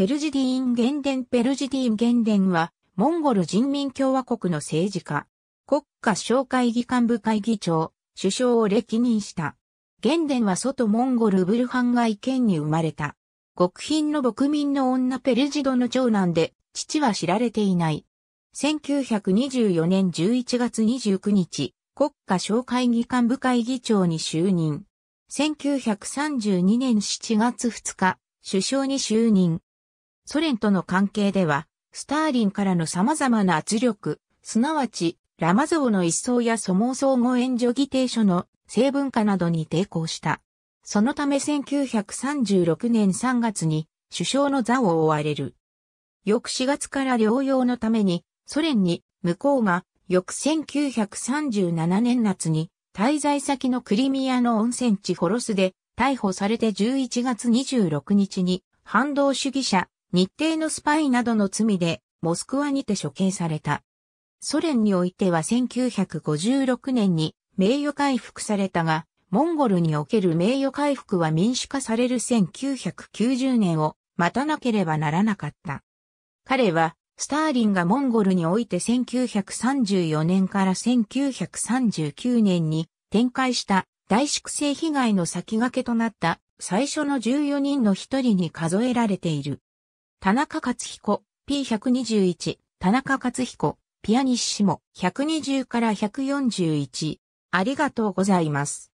ペルジディーンゲンデン・ペルジディーンゲンデンは、モンゴル人民共和国の政治家、国家小会議幹部会議長、首相を歴任した。ゲンデンは外モンゴルブルハンガイ県に生まれた。極貧の牧民の女ペルジドの長男で、父は知られていない。1924年11月29日、国家小会議幹部会議長に就任。1932年7月2日、首相に就任。ソ連との関係では、スターリンからの様々な圧力、すなわち、ラマゾーの一層や蘇毛相互援助議定書の成文化などに抵抗した。そのため1936年3月に首相の座を追われる。翌4月から療養のためにソ連に向こうが翌1937年夏に滞在先のクリミアの温泉地ホロスで逮捕されて11月26日に反動主義者日程のスパイなどの罪で、モスクワにて処刑された。ソ連においては1956年に名誉回復されたが、モンゴルにおける名誉回復は民主化される1990年を待たなければならなかった。彼は、スターリンがモンゴルにおいて1934年から1939年に展開した大粛清被害の先駆けとなった最初の14人の一人に数えられている。田中克彦、P121、田中克彦、ピアニッシモ、120から141。ありがとうございます。